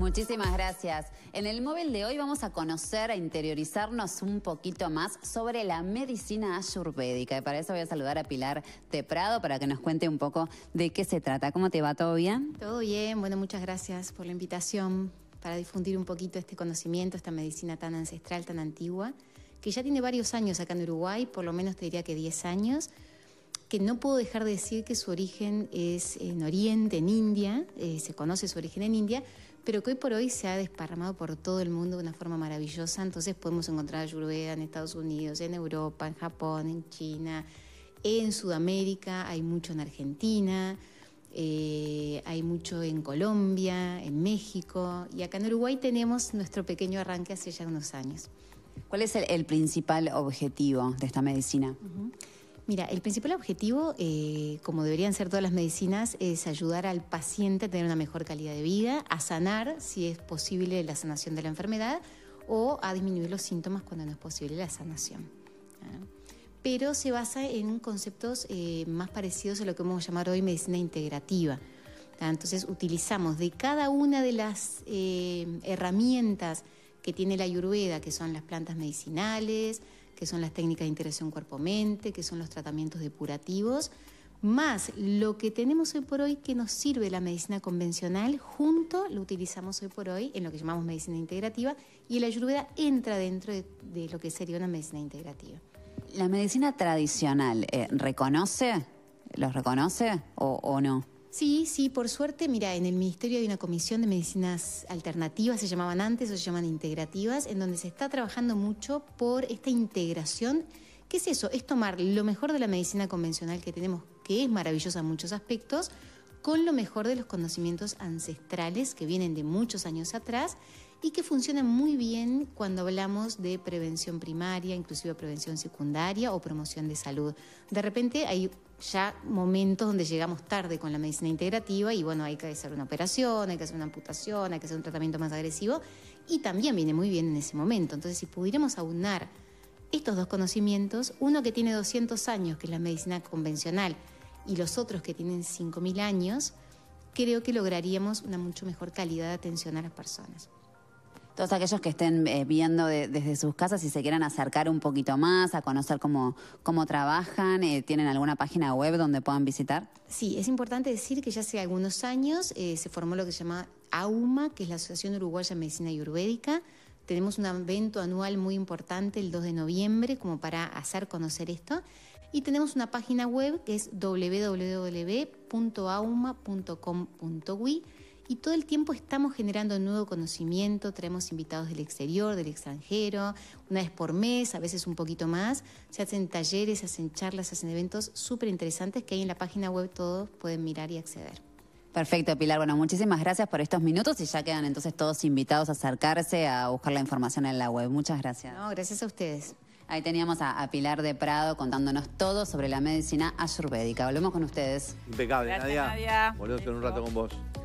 Muchísimas gracias. En el móvil de hoy vamos a conocer, a interiorizarnos un poquito más sobre la medicina ayurvédica. Y para eso voy a saludar a Pilar Teprado para que nos cuente un poco de qué se trata. ¿Cómo te va? ¿Todo bien? Todo bien. Bueno, muchas gracias por la invitación para difundir un poquito este conocimiento, esta medicina tan ancestral, tan antigua, que ya tiene varios años acá en Uruguay, por lo menos te diría que 10 años que no puedo dejar de decir que su origen es en Oriente, en India, eh, se conoce su origen en India, pero que hoy por hoy se ha desparramado por todo el mundo de una forma maravillosa. Entonces podemos encontrar ayurveda en Estados Unidos, en Europa, en Japón, en China, en Sudamérica, hay mucho en Argentina. Eh, hay mucho en Colombia, en México y acá en Uruguay tenemos nuestro pequeño arranque hace ya unos años. ¿Cuál es el, principal objetivo de esta medicina? Mira, el principal objetivo, eh, como deberían ser todas las medicinas, es ayudar al paciente a tener una mejor calidad de vida, a sanar, si es posible, la sanación de la enfermedad o a disminuir los síntomas cuando no es posible la sanación. Pero se basa en conceptos eh, más parecidos a lo que vamos a llamar hoy medicina integrativa. Entonces utilizamos de cada una de las eh, herramientas que tiene la ayurveda, que son las plantas medicinales, que son las técnicas de integración cuerpo-mente, que son los tratamientos depurativos, más lo que tenemos hoy por hoy que nos sirve la medicina convencional, junto lo utilizamos hoy por hoy en lo que llamamos medicina integrativa y la ayurveda entra dentro de, lo que sería una medicina integrativa. ¿La medicina tradicional eh, reconoce? ¿Los reconoce o no? Sí, sí, por suerte, mira, en el Ministerio hay una comisión de medicinas alternativas, se llamaban antes o se llaman integrativas, en donde se está trabajando mucho por esta integración. ¿Qué es eso? Es tomar lo mejor de la medicina convencional que tenemos, que es maravillosa en muchos aspectos, con lo mejor de los conocimientos ancestrales que vienen de muchos años atrás y que funcionan muy bien cuando hablamos de prevención primaria, inclusive prevención secundaria o promoción de salud. De repente hay ya momentos donde llegamos tarde con la medicina integrativa y bueno, hay que hacer una operación, hay que hacer una amputación, hay que hacer un tratamiento más agresivo y también viene muy bien en ese momento. Entonces, si pudiéramos aunar estos dos conocimientos, uno que tiene 200 años, que es la medicina convencional, y los otros que tienen 5.000 años, creo que lograríamos una mucho mejor calidad de atención a las personas todos aquellos que estén eh, viendo desde sus casas y se quieran acercar un poquito más, a conocer cómo, trabajan, eh, ¿tienen alguna página web donde puedan visitar? Sí, es importante decir que ya hace algunos años eh, se formó lo que se llama AUMA, que es la Asociación Uruguaya de Medicina Ayurvédica. Tenemos un evento anual muy importante el 2 de noviembre como para hacer conocer esto. Y tenemos una página web que es www.auma.com.ui y todo el tiempo estamos generando nuevo conocimiento, traemos invitados del exterior, del extranjero, una vez por mes, a veces un poquito más, se hacen talleres, se hacen charlas, se hacen eventos súper interesantes que ahí en la página web todos pueden mirar y acceder. Perfecto, Pilar. Bueno, muchísimas gracias por estos minutos y ya quedan entonces todos invitados a acercarse a buscar la información en la web. Muchas gracias. No, gracias a ustedes. Ahí teníamos a, Pilar de Prado contándonos todo sobre la medicina ayurvédica. Volvemos con ustedes. Impecable, Nadia. Volvemos en un rato con vos.